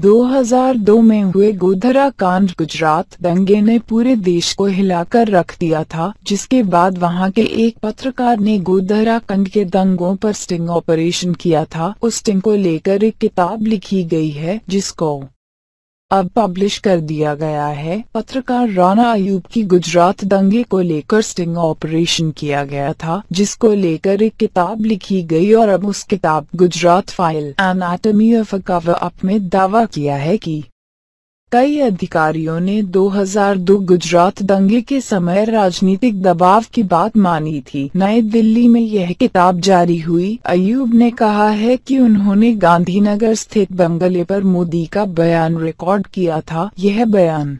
2002 में हुए गोधरा कांड गुजरात दंगे ने पूरे देश को हिलाकर रख दिया था जिसके बाद वहां के एक पत्रकार ने गोधरा कांड के दंगों पर स्टिंग ऑपरेशन किया था उस स्टिंग को लेकर एक किताब लिखी गई है जिसको अब पब्लिश कर दिया गया है पत्रकार राणा अयूब की गुजरात दंगे को लेकर स्टिंग ऑपरेशन किया गया था जिसको लेकर एक किताब लिखी गई और अब उस किताब Gujarat file anatomy of a cover up में दावा किया है कि कई अधिकारियों ने 2002 गुजरात दंगे के समय राजनीतिक दबाव की बात मानी थी नई दिल्ली में यह किताब जारी हुई अयूब ने कहा है कि उन्होंने गांधीनगर स्थित बंगले पर मोदी का बयान रिकॉर्ड किया था यह बयान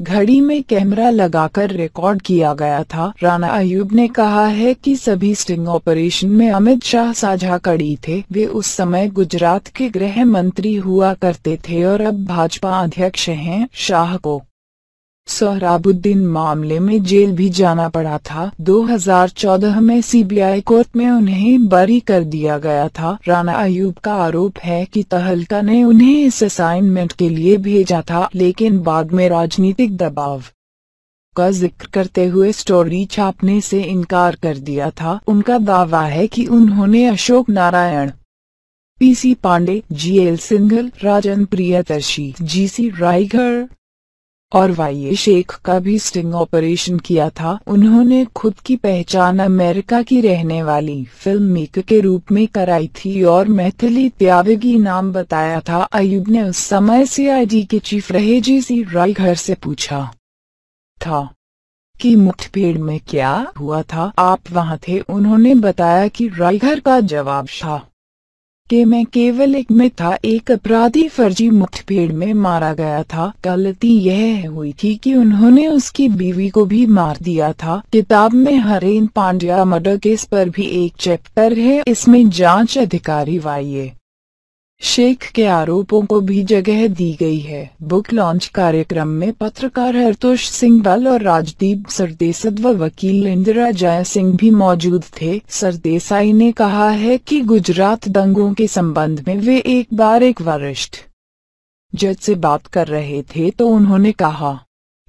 घड़ी में कैमरा लगाकर रिकॉर्ड किया गया था राणा अयूब ने कहा है कि सभी स्टिंग ऑपरेशन में अमित शाह साझा कड़ी थे वे उस समय गुजरात के गृह मंत्री हुआ करते थे और अब भाजपा अध्यक्ष हैं शाह को सोहराबुद्दीन मामले में जेल भी जाना पड़ा था 2014 में सीबीआई कोर्ट में उन्हें बरी कर दिया गया था राना अयूब का आरोप है कि तहलका ने उन्हें इस असाइनमेंट के लिए भेजा था लेकिन बाद में राजनीतिक दबाव का जिक्र करते हुए स्टोरी छापने से इनकार कर दिया था उनका दावा है कि उन्होंने Ashok Narayan PC Pandey GL Singhal Rajan Priyadarshi GC Raigarh और वाई शेख का भी स्टिंग ऑपरेशन किया था उन्होंने खुद की पहचान अमेरिका की रहने वाली फिल्म मेकर के रूप में कराई थी और मैथिली त्यागी नाम बताया था अयुब ने उस समय सीआईडी के चीफ रहे जी सी राय घर से पूछा था कि मुठभेड़ में क्या हुआ था आप वहां थे उन्होंने बताया कि रायघर का जवाब था कि मैं केवल एक में था एक अपराधी फर्जी मुठभेड़ में मारा गया था गलती यह हुई थी कि उन्होंने उसकी बीवी को भी मार दिया था किताब में हरेन पांड्या मर्डर केस पर भी एक चैप्टर है इसमें जांच अधिकारी वाई शेख के आरोपों को भी जगह दी गई है बुक लॉन्च कार्यक्रम में पत्रकार हरतोष सिंह बल और राजदीप सरदेसद व वकील इंदिरा जय सिंह भी मौजूद थे सरदेसाई ने कहा है कि गुजरात दंगों के संबंध में वे एक बार एक वरिष्ठ जज से बात कर रहे थे तो उन्होंने कहा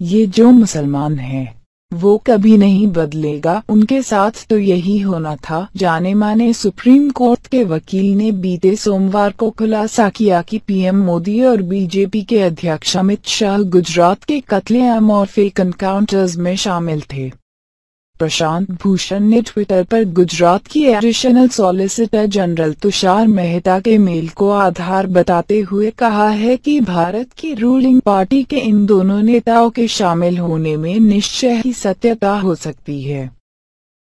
ये जो मुसलमान हैं वो कभी नहीं बदलेगा उनके साथ तो यही होना था जाने माने सुप्रीम कोर्ट के वकील ने बीते सोमवार को खुलासा किया कि पीएम मोदी और बीजेपी के अध्यक्ष अमित शाह गुजरात के कत्लेआम और फेक एनकाउंटर्स में शामिल थे प्रशांत भूषण ने ट्विटर पर गुजरात की additional solicitor general Tushar Mehta के मेल को आधार बताते हुए कहा है कि भारत की रूलिंग पार्टी के इन दोनों नेताओं के शामिल होने में निश्चय ही सत्यता हो सकती है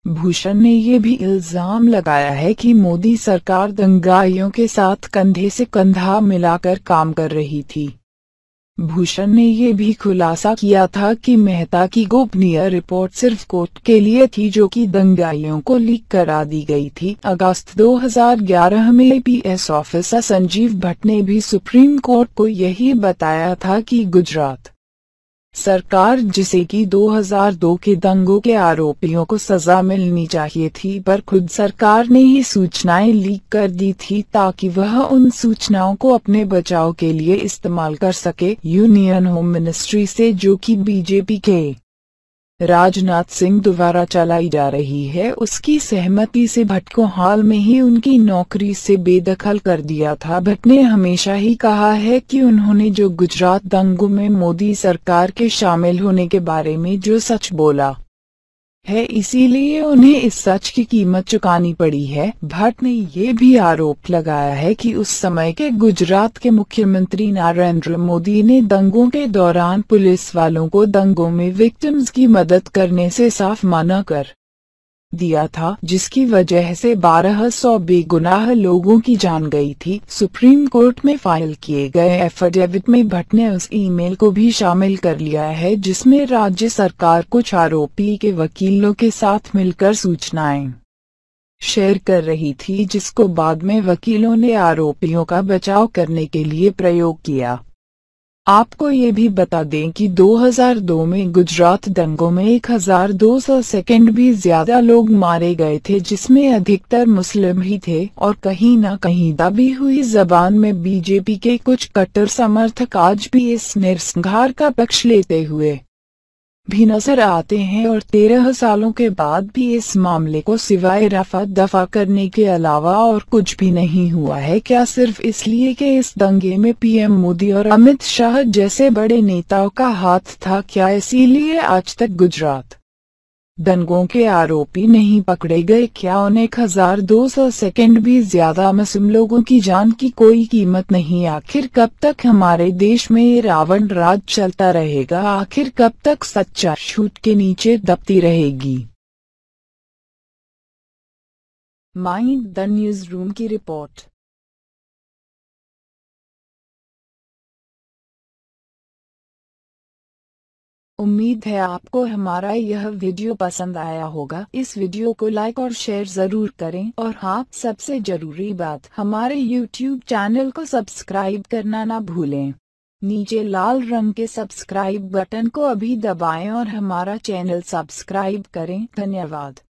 भूषण ने ये भी इल्जाम लगाया है कि मोदी सरकार दंगाइयों के साथ कंधे से कंधा मिलाकर काम कर रही थी भूषण ने ये भी खुलासा किया था कि मेहता की गोपनीय रिपोर्ट सिर्फ कोर्ट के लिए थी जो कि दंगाइयों को लीक करा दी गई थी अगस्त 2011 में एस ऑफिसर संजीव भट्ट ने भी सुप्रीम कोर्ट को यही बताया था कि गुजरात सरकार जिसे कि 2002 के दंगों के आरोपियों को सजा मिलनी चाहिए थी पर खुद सरकार ने ही सूचनाएं लीक कर दी थी ताकि वह उन सूचनाओं को अपने बचाव के लिए इस्तेमाल कर सके यूनियन होम मिनिस्ट्री से जो कि बीजेपी के राजनाथ सिंह द्वारा चलाई जा रही है उसकी सहमति से भट्ट को हाल में ही उनकी नौकरी से बेदखल कर दिया था भट्ट ने हमेशा ही कहा है कि उन्होंने जो गुजरात दंगों में मोदी सरकार के शामिल होने के बारे में जो सच बोला है इसीलिए उन्हें इस सच की कीमत चुकानी पड़ी है भट्ट ने ये भी आरोप लगाया है कि उस समय के गुजरात के मुख्यमंत्री नरेंद्र मोदी ने दंगों के दौरान पुलिस वालों को दंगों में विक्टिम्स की मदद करने से साफ मना कर दिया था जिसकी वजह से 1200 बेगुनाह लोगों की जान गई थी सुप्रीम कोर्ट में फाइल किए गए एफिडेविट में भट्ट ने उस ईमेल को भी शामिल कर लिया है जिसमें राज्य सरकार कुछ आरोपी के वकीलों के साथ मिलकर सूचनाएं शेयर कर रही थी जिसको बाद में वकीलों ने आरोपियों का बचाव करने के लिए प्रयोग किया आपको ये भी बता दें कि 2002 में गुजरात दंगों में 1200 सेकेंड भी ज्यादा लोग मारे गए थे जिसमें अधिकतर मुस्लिम ही थे और कहीं न कहीं दबी हुई जबान में बीजेपी के कुछ कट्टर समर्थक आज भी इस निरसंहार का पक्ष लेते हुए भी नजर आते हैं और तेरह सालों के बाद भी इस मामले को सिवाय रफा दफा करने के अलावा और कुछ भी नहीं हुआ है क्या सिर्फ इसलिए कि इस दंगे में पीएम मोदी और अमित शाह जैसे बड़े नेताओं का हाथ था क्या इसीलिए आज तक गुजरात दंगों के आरोपी नहीं पकड़े गए क्या उन्हें हजार दो सौ सेकेंड भी ज्यादा मुस्लिम लोगों की जान की कोई कीमत नहीं आखिर कब तक हमारे देश में ये रावण राज चलता रहेगा आखिर कब तक सच्चा छूट के नीचे दबती रहेगी माइंड द न्यूज रूम की रिपोर्ट उम्मीद है आपको हमारा यह वीडियो पसंद आया होगा इस वीडियो को लाइक और शेयर जरूर करें और हाँ सबसे जरूरी बात हमारे यूट्यूब चैनल को सब्सक्राइब करना ना भूलें नीचे लाल रंग के सब्सक्राइब बटन को अभी दबाएं और हमारा चैनल सब्सक्राइब करें धन्यवाद